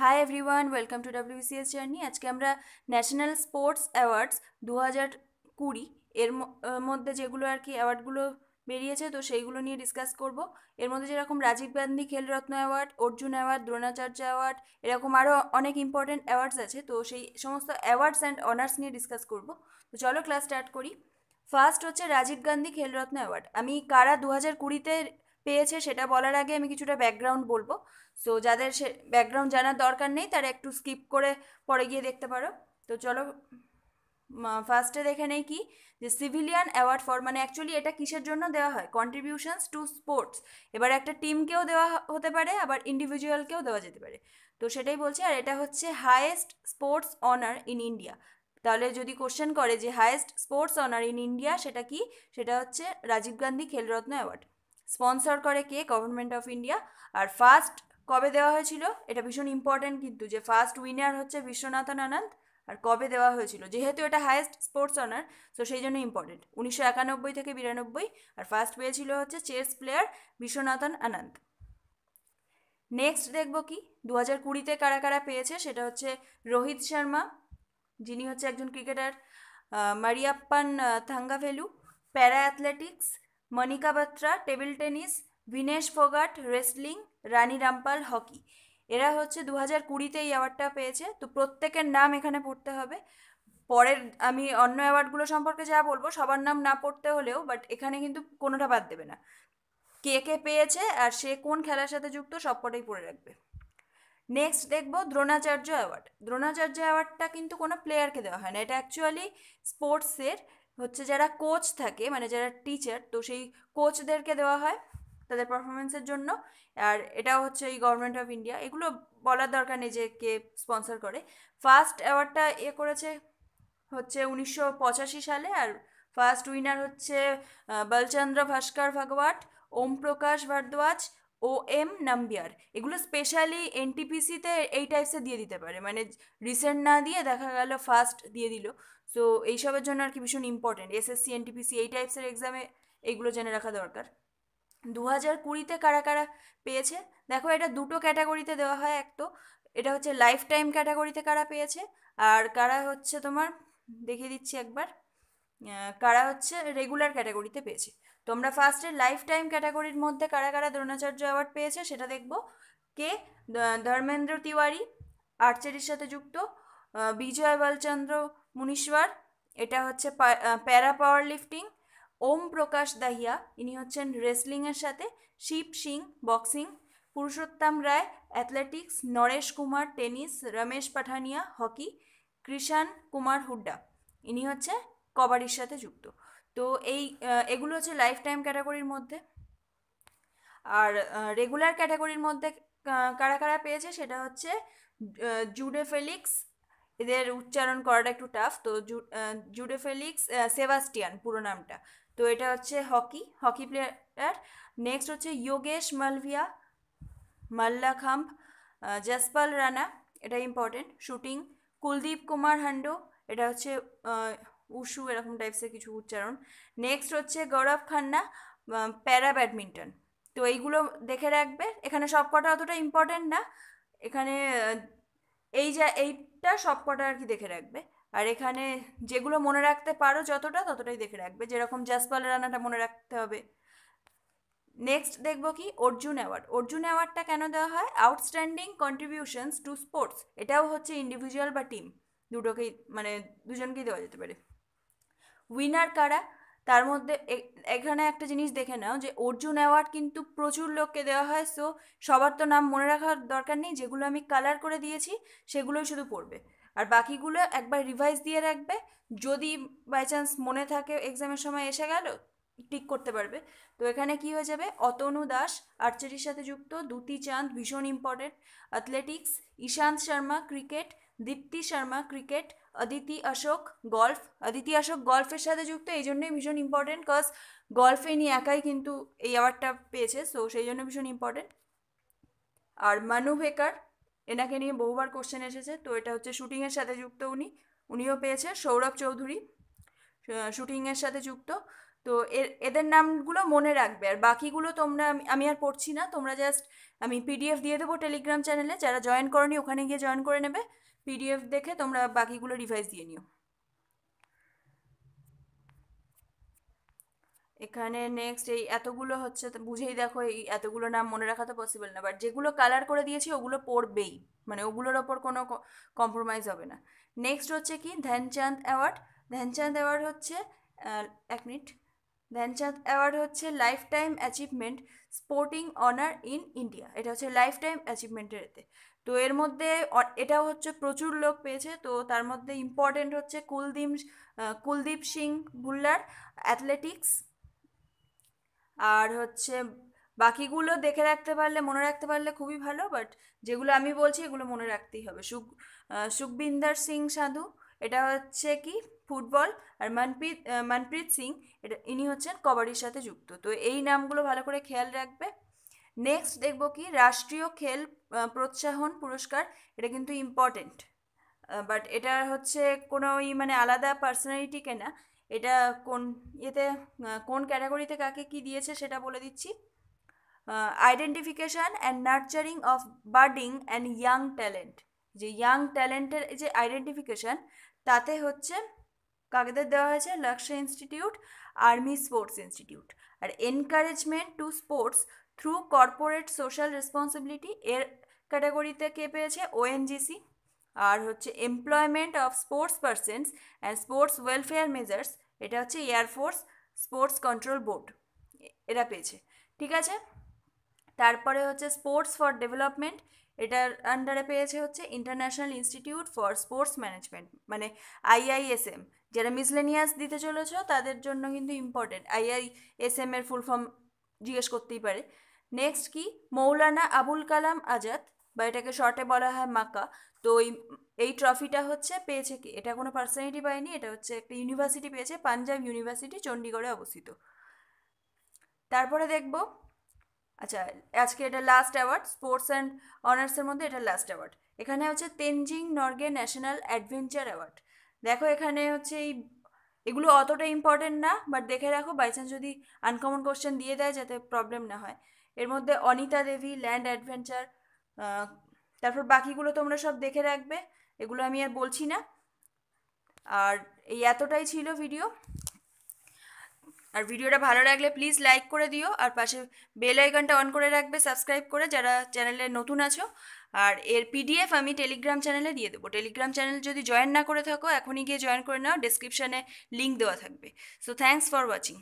high everyone welcome to WCS journey আজকে আমরা national sports awards দু হাজার কুড়ি এর মধ্যে যেগুলো আর কি অ্যাওয়ার্ডগুলো বেরিয়েছে তো সেইগুলো নিয়ে ডিসকাস করব এর মধ্যে যেরকম Rajiv Gandhi Khel Ratna award Arjuna award Dronacharya award এরকম আরও অনেক ইম্পর্টেন্ট অ্যাওয়ার্ডস আছে তো সেই সমস্ত অ্যাওয়ার্ডস অ্যান্ড অনার্স নিয়ে ডিসকাস করব তো চলো ক্লাস স্টার্ট করি ফার্স্ট হচ্ছে রাজীব গান্ধী খেলরত্ন অ্যাওয়ার্ড আমি কারা দু হাজার কুড়িতে পেয়েছে সেটা বলার আগে আমি কিছুটা ব্যাকগ্রাউন্ড বলবো সো যাদের সে ব্যাকগ্রাউন্ড জানার দরকার নেই তারা একটু স্কিপ করে পরে গিয়ে দেখতে পারো তো চলো ফার্স্টে দেখে নেই কি যে সিভিলিয়ান অ্যাওয়ার্ড ফর মানে অ্যাকচুয়ালি এটা কিসের জন্য দেওয়া হয় কন্ট্রিবিউশনস টু স্পোর্টস এবার একটা টিমকেও দেওয়া হতে পারে আবার ইন্ডিভিজুয়ালকেও দেওয়া যেতে পারে তো সেটাই বলছে আর এটা হচ্ছে highest sports honour in India তাহলে যদি কোশ্চেন করে যে highest sports honour in India সেটা কি সেটা হচ্ছে রাজীব গান্ধী খেলরত্ন অ্যাওয়ার্ড স্পন্সর করে কে গভর্নমেন্ট অফ ইন্ডিয়া আর ফার্স্ট কবে দেওয়া হয়েছিল এটা ভীষণ ইম্পর্টেন্ট কিন্তু যে ফার্স্ট উইনার হচ্ছে বিশ্বনাথন আনন্দ আর কবে দেওয়া হয়েছিল যেহেতু এটা হায়েস্ট স্পোর্টস অনার তো সেই জন্য ইম্পর্টেন্ট উনিশশো একানব্বই থেকে বিরানব্বই আর ফার্স্ট পেয়েছিল হচ্ছে chess player Viswanathan Anand next দেখব কি দু হাজার কুড়িতে কারা কারা পেয়েছে সেটা হচ্ছে রোহিত শর্মা যিনি হচ্ছে একজন cricketer Mariyappan Thangavelu para athletics Manika Batra table tennis Vinesh Phogat wrestling Rani Rampal hockey এরা হচ্ছে দু হাজার কুড়িতে এই অ্যাওয়ার্ডটা পেয়েছে তো প্রত্যেকের নাম এখানে পড়তে হবে পরের আমি অন্য অ্যাওয়ার্ডগুলো সম্পর্কে যা বলবো সবার নাম না পড়তে হলেও বাট এখানে কিন্তু কোনোটা বাদ দেবে না কে কে পেয়েছে আর সে কোন খেলার সাথে যুক্ত সবকটাই পড়ে রাখবে নেক্সট দেখবো দ্রোণাচার্য অ্যাওয়ার্ড দ্রোণাচার্য অ্যাওয়ার্ডটা কিন্তু কোনো প্লেয়ারকে দেওয়া হয় না এটা অ্যাকচুয়ালি স্পোর্টসের হচ্ছে যারা কোচ থাকে মানে যারা টিচার তো সেই কোচদেরকে দেওয়া হয় তাদের পারফরমেন্সের জন্য আর এটাও হচ্ছে এই গভর্নমেন্ট অফ ইন্ডিয়া এগুলো বলার দরকার নেই যে কে স্পন্সর করে ফার্স্ট অ্যাওয়ার্ডটা এ করেছে হচ্ছে উনিশশো সালে আর ফার্স্ট উইনার হচ্ছে বলচন্দ্র ভাস্কর ভাগবাট ওম প্রকাশ ভারদ্বাজ ও এম নাম্বিয়ার এগুলো স্পেশালি এনটিপিসিতে এই টাইপসে দিয়ে দিতে পারে মানে রিসেন্ট না দিয়ে দেখা গেল ফার্স্ট দিয়ে দিল সো এইসবের জন্য আর কি ভীষণ ইম্পর্টেন্ট এসএসসি এনটিপিসি এই টাইপসের এক্সামে এইগুলো জেনে রাখা দরকার দু হাজার কুড়িতে কারা কারা পেয়েছে দেখো এটা দুটো ক্যাটাগরিতে দেওয়া হয় এক তো এটা হচ্ছে লাইফ টাইম ক্যাটাগরিতে কারা পেয়েছে আর কারা হচ্ছে তোমার দেখিয়ে দিচ্ছি একবার কারা হচ্ছে রেগুলার ক্যাটাগরিতে পেয়েছে তোমরা ফার্স্টে লাইফ টাইম ক্যাটাগরির মধ্যে কারা কারা দ্রোণাচার্য অ্যাওয়ার্ড পেয়েছে সেটা দেখব কে ধর্মেন্দ্র তিওয়ারি আর্চারির সাথে যুক্ত বিজয় বালচন্দ্র মুনিশ্বর এটা হচ্ছে প্যারা পাওয়ার লিফটিং ওম প্রকাশ দাহিয়া ইনি হচ্ছেন রেসলিংয়ের সাথে Shiv Singh boxing Purushottam Rai athletics Naresh Kumar tennis Ramesh Pathania hockey Krishan Kumar Hooda ইনি হচ্ছে কবাডির সাথে যুক্ত তো এই এগুলো হচ্ছে লাইফ টাইম ক্যাটাগরির মধ্যে আর রেগুলার ক্যাটাগরির মধ্যে কারা কারা পেয়েছে সেটা হচ্ছে জুডেফেলিক্স এদের উচ্চারণ করাটা একটু টাফ তো জুডেফেলিক্স সেবাস্টিয়ান পুরো নামটা তো এটা হচ্ছে হকি হকি প্লেয়ার নেক্সট হচ্ছে যোগেশ মালভিয়া মাল্লাখাম্প জসপাল রানা এটা ইম্পর্টেন্ট শুটিং কুলদীপ কুমার হান্ডো এটা হচ্ছে উশু এরকম টাইপসের কিছু উচ্চারণ নেক্সট হচ্ছে গৌরব খান্না প্যারা ব্যাডমিন্টন তো এইগুলো দেখে রাখবে এখানে সবকটা অতটা ইম্পর্ট্যান্ট না এখানে এই যা এইটা সবকটা আর কি দেখে রাখবে আর এখানে যেগুলো মনে রাখতে পারো যতটা ততটাই দেখে রাখবে যেরকম জাসপাল রানাটা মনে রাখতে হবে নেক্সট দেখবো কি অর্জুন অ্যাওয়ার্ড অর্জুন অ্যাওয়ার্ডটা কেন দেওয়া হয় আউটস্ট্যান্ডিং কন্ট্রিবিউশনস টু স্পোর্টস এটাও হচ্ছে ইন্ডিভিজুয়াল বা টিম দুটোকেই মানে দুজনকেই দেওয়া যেতে পারে উইনার কারা তার মধ্যে এখানে একটা জিনিস দেখে নাও যে অর্জুন অ্যাওয়ার্ড কিন্তু প্রচুর লোককে দেওয়া হয় সো সবার তো নাম মনে রাখার দরকার নেই যেগুলো আমি কালার করে দিয়েছি সেগুলোই শুধু পড়বে আর বাকিগুলো একবার রিভাইজ দিয়ে রাখবে যদি বাই চান্স মনে থাকে এক্সামের সময় এসে গেল টিক করতে পারবে তো এখানে কি হয়ে যাবে অতনু দাস আর্চারির সাথে যুক্ত দুতি চাঁদ ভীষণ important athletics Ishant Sharma cricket Deepti Sharma cricket Aditi Ashok golf Aditi Ashok গল্ফের সাথে যুক্ত এই জন্যই ভীষণ ইম্পর্টেন্ট কজ গল্ফে নিয়ে একাই কিন্তু এই অ্যাওয়ার্ডটা পেয়েছে সো সেই জন্য ভীষণ ইম্পর্টেন্ট আর মানু ভেকার এনাকে নিয়ে বহুবার কোশ্চেন এসেছে তো এটা হচ্ছে শুটিংয়ের সাথে যুক্ত উনি উনিও পেয়েছে সৌরভ চৌধুরী শুটিংয়ের সাথে যুক্ত তো এর এদের নামগুলো মনে রাখবে আর বাকিগুলো তোমরা আমি আর পড়ছি না তোমরা জাস্ট আমি পিডিএফ দিয়ে দেবো টেলিগ্রাম চ্যানেলে যারা জয়েন করনি ওখানে গিয়ে জয়েন করে নেবে পিডিএফ দেখে তোমরা বাকিগুলো রিভাইজ দিয়ে নিও এখানে নেক্সট এই এতগুলো হচ্ছে বুঝেই দেখো এই এতগুলো নাম মনে রাখা তো পসিবল না বাট যেগুলো কালার করে দিয়েছি ওগুলো পড়বেই মানে ওগুলোর ওপর কোনো কম্প্রোমাইজ হবে না নেক্সট হচ্ছে কি ধ্যানচাঁদ অ্যাওয়ার্ড ধ্যানচাঁদ অ্যাওয়ার্ড হচ্ছে এক মিনিট ধ্যানচাঁদ অ্যাওয়ার্ড হচ্ছে lifetime achievement sporting honour in India এটা হচ্ছে লাইফ টাইম অ্যাচিভমেন্টের এতে তো এর মধ্যে এটা হচ্ছে প্রচুর লোক পেয়েছে তো তার মধ্যে ইম্পর্টেন্ট হচ্ছে কুলদীপ কুলদীপ সিং ভুল্লার অ্যাথলেটিক্স আর হচ্ছে বাকিগুলো দেখে রাখতে পারলে মনে রাখতে পারলে খুবই ভালো বাট যেগুলো আমি বলছি এগুলো মনে রাখতেই হবে সুখ সুখবিন্দার সিং সাধু এটা হচ্ছে কি ফুটবল আর মনপ্রীত মনপ্রীত সিং এটা ইনি হচ্ছেন কবাডির সাথে যুক্ত তো এই নামগুলো ভালো করে খেয়াল রাখবে নেক্সট দেখব কি রাষ্ট্রীয় খেল প্রোৎসাহন পুরস্কার এটা কিন্তু ইম্পর্টেন্ট বাট এটা হচ্ছে কোনো ওই মানে আলাদা পার্সোনালিটি কেনা এটা কোন ইয়েতে কোন ক্যাটাগরিতে কাকে কি দিয়েছে সেটা বলে দিচ্ছি identification and nurturing of budding and young talent যে ইয়াং ট্যালেন্টের যে আইডেন্টিফিকেশান তাতে হচ্ছে কাকেদের দেওয়া হয়েছে Lakshya institute army sports institute আর encouragement to sports through corporate social responsibility এর ক্যাটাগরিতে কে পেয়েছে ওএনজিসি আর হচ্ছে employment of sports persons and sports welfare measures এটা হচ্ছে এয়ারফোর্স স্পোর্টস কন্ট্রোল বোর্ড এরা পেয়েছে ঠিক আছে তারপরে হচ্ছে স্পোর্টস ফর ডেভেলপমেন্ট এটার আন্ডারে পেয়েছে হচ্ছে international institute for sports management মানে আইআইএসএম যারা মিসলেনিয়াস দিতে চলেছ তাদের জন্য কিন্তু ইম্পর্টেন্ট আইআইএসএম এর ফুল ফর্ম জিজ্ঞেস করতেই পারে নেক্সট কি মৌলানা আবুল কালাম আজাদ বা এটাকে শর্টে বলা হয় মাকা তো এই এই ট্রফিটা হচ্ছে পেয়েছে কি এটা কোনো পার্সোনালিটি পায়নি এটা হচ্ছে একটা ইউনিভার্সিটি পেয়েছে পাঞ্জাব ইউনিভার্সিটি চণ্ডীগড়ে অবস্থিত তারপরে দেখব আচ্ছা আজকে এটা লাস্ট অ্যাওয়ার্ড স্পোর্টস অ্যান্ড অনার্সের মধ্যে এটা লাস্ট অ্যাওয়ার্ড এখানে হচ্ছে Tenzing Norgay national adventure award দেখো এখানে হচ্ছে এই এগুলো অতটা ইম্পর্টেন্ট না বাট দেখে রাখো বাই চান্স যদি আনকমন কোশ্চেন দিয়ে দেয় যাতে প্রবলেম না হয় এর মধ্যে অনিতা দেবী ল্যান্ড অ্যাডভেঞ্চার তারপর বাকিগুলো তোমরা সব দেখে রাখবে এগুলো আমি আর বলছি না আর এই এতটাই ছিল ভিডিও আর ভিডিওটা ভালো লাগলে প্লিজ লাইক করে দিও আর পাশে বেল আইকনটা অন করে রাখবে সাবস্ক্রাইব করে যারা চ্যানেলে নতুন আছো আর এর পিডিএফ আমি টেলিগ্রাম চ্যানেলে দিয়ে দেবো টেলিগ্রাম চ্যানেল যদি জয়েন না করে থাকো এখনই গিয়ে জয়েন করে নাও ডিসক্রিপশানে লিঙ্ক দেওয়া থাকবে সো থ্যাংকস ফর ওয়াচিং